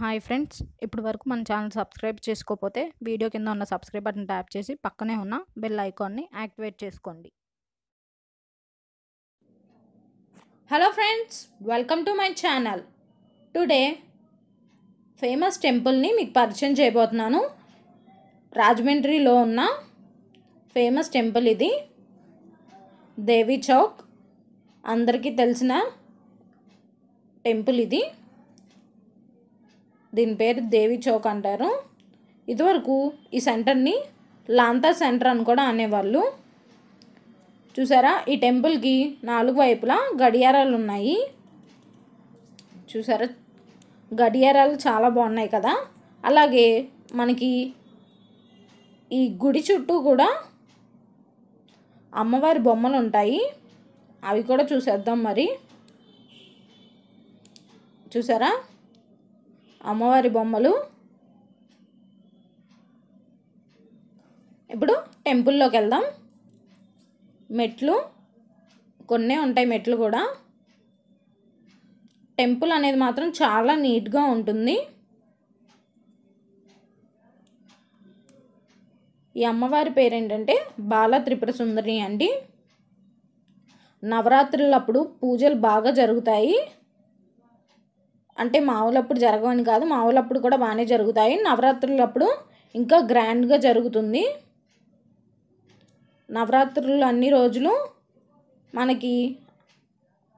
Hi friends ఇప్పుడు వరకు మన ఛానల్ సబ్స్క్రైబ్ చేసుకోకపోతే వీడియో కింద ఉన్న సబ్స్క్రైబ్ బటన్ ట్యాప్ చేసి పక్కనే ఉన్న బెల్ ఐకాన్ని యాక్టివేట్ చేసుకోండి hello friends welcome to my channel today famous టెంపుల్ని మీకు పరిచయం చేయబోతున్నాను రాజమండ్రిలో ఉన్న ఫేమస్ టెంపుల్ ఇది దేవి చౌక్ అందరికీ తెలిసిన టెంపుల్ ఇది దీని పేరు దేవి చౌక్ అంటారు ఇదివరకు ఈ సెంటర్ని లాంతా సెంటర్ అని కూడా అనేవాళ్ళు చూసారా ఈ టెంపుల్కి నాలుగు వైపులా గడియారాలు ఉన్నాయి చూసారా గడియారాలు చాలా బాగున్నాయి కదా అలాగే మనకి ఈ గుడి చుట్టూ కూడా అమ్మవారి బొమ్మలు ఉంటాయి అవి కూడా చూసేద్దాం మరి చూసారా అమ్మవారి బొమ్మలు ఇప్పుడు టెంపుల్లోకి వెళ్దాం మెట్లు కొన్నే ఉంటాయి మెట్లు కూడా టెంపుల్ అనేది మాత్రం చాలా నీట్గా ఉంటుంది ఈ అమ్మవారి పేరేంటంటే బాల త్రిపుర సుందరి అండి నవరాత్రులప్పుడు పూజలు బాగా జరుగుతాయి అంటే మామూలప్పుడు జరగవని కాదు మామూలప్పుడు కూడా బాగానే జరుగుతాయి నవరాత్రులప్పుడు ఇంకా గ్రాండ్గా జరుగుతుంది నవరాత్రులు అన్ని రోజులు మనకి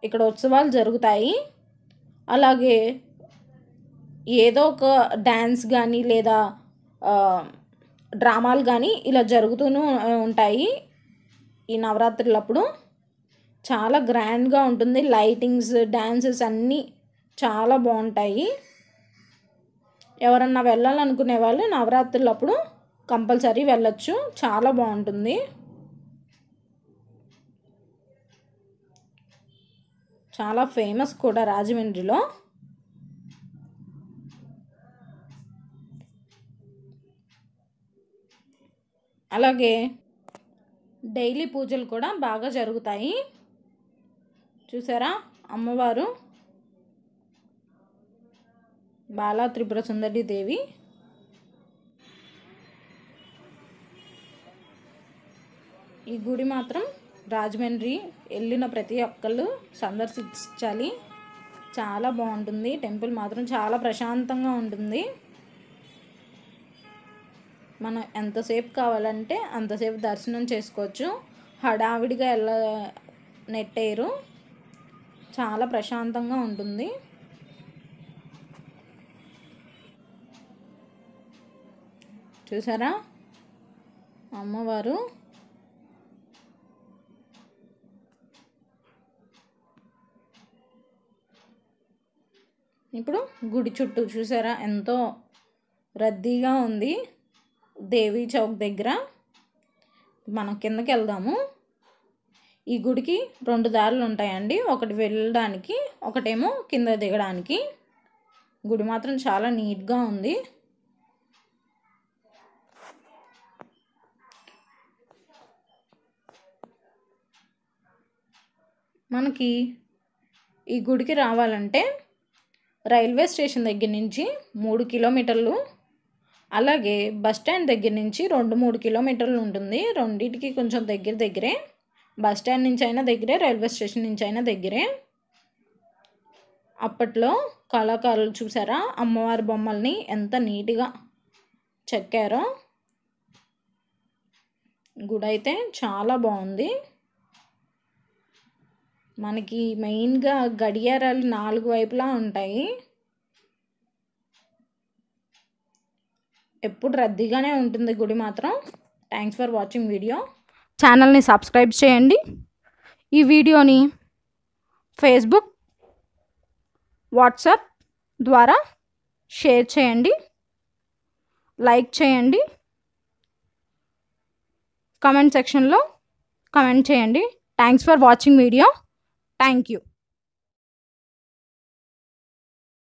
ఇక్కడ ఉత్సవాలు జరుగుతాయి అలాగే ఏదో ఒక డ్యాన్స్ కానీ లేదా డ్రామాలు కానీ ఇలా జరుగుతూనే ఉంటాయి ఈ నవరాత్రులప్పుడు చాలా గ్రాండ్గా ఉంటుంది లైటింగ్స్ డ్యాన్సెస్ అన్నీ చాలా బాగుంటాయి ఎవరన్నా వెళ్ళాలనుకునే వాళ్ళు నవరాత్రులు అప్పుడు కంపల్సరీ వెళ్ళచ్చు చాలా బాగుంటుంది చాలా ఫేమస్ కూడా రాజమండ్రిలో అలాగే డైలీ పూజలు కూడా బాగా జరుగుతాయి చూసారా అమ్మవారు బాలా త్రిపుర సుందరి దేవి ఈ గుడి మాత్రం రాజమండ్రి వెళ్ళిన ప్రతి ఒక్కళ్ళు సందర్శించాలి చాలా బాగుంటుంది టెంపుల్ మాత్రం చాలా ప్రశాంతంగా ఉంటుంది మనం ఎంతసేపు కావాలంటే అంతసేపు దర్శనం చేసుకోవచ్చు హడావిడిగా వెళ్ళ నెట్టేరు చాలా ప్రశాంతంగా ఉంటుంది చూసారా అమ్మవారు ఇప్పుడు గుడి చుట్టూ చూసారా ఎంతో రద్దీగా ఉంది దేవి చౌక్ దగ్గర మనం కిందకి వెళ్దాము ఈ గుడికి రెండు దారులు ఉంటాయండి ఒకటి వెళ్ళడానికి ఒకటేమో కింద దిగడానికి గుడి మాత్రం చాలా నీట్గా ఉంది మనకి ఈ గుడికి రావాలంటే రైల్వే స్టేషన్ దగ్గర నుంచి మూడు కిలోమీటర్లు అలాగే బస్ స్టాండ్ దగ్గర నుంచి రెండు మూడు కిలోమీటర్లు ఉంటుంది రెండింటికి కొంచెం దగ్గర దగ్గరే బస్ స్టాండ్ నుంచి అయినా దగ్గరే రైల్వే స్టేషన్ నుంచి అయినా దగ్గరే అప్పట్లో కళాకారులు చూసారా అమ్మవారి బొమ్మల్ని ఎంత నీట్గా చెక్కారో గుడి అయితే చాలా బాగుంది మనకి మెయిన్గా గడియారాలు నాలుగు వైపులా ఉంటాయి ఎప్పుడు రద్దీగానే ఉంటుంది గుడి మాత్రం థ్యాంక్స్ ఫర్ వాచింగ్ వీడియో ఛానల్ని సబ్స్క్రైబ్ చేయండి ఈ వీడియోని ఫేస్బుక్ వాట్సాప్ ద్వారా షేర్ చేయండి లైక్ చేయండి కమెంట్ సెక్షన్లో కమెంట్ చేయండి thanks for watching video Thank you.